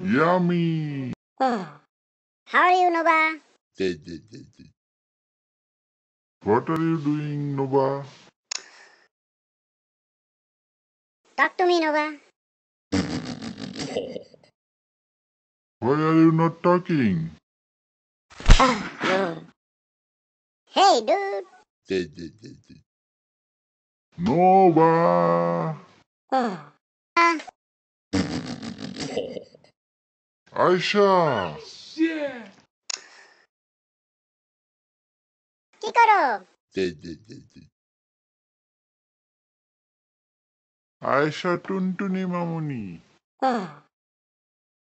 Yummy! Hmm. How are you, Nova? What are you doing, Nova? Talk to me, Nova. Why are you not talking? Ah, hey, dude! Nova! Oh. Hmm. Ah. Aisha. কি করো আয়শা টুনটুনি মামুনি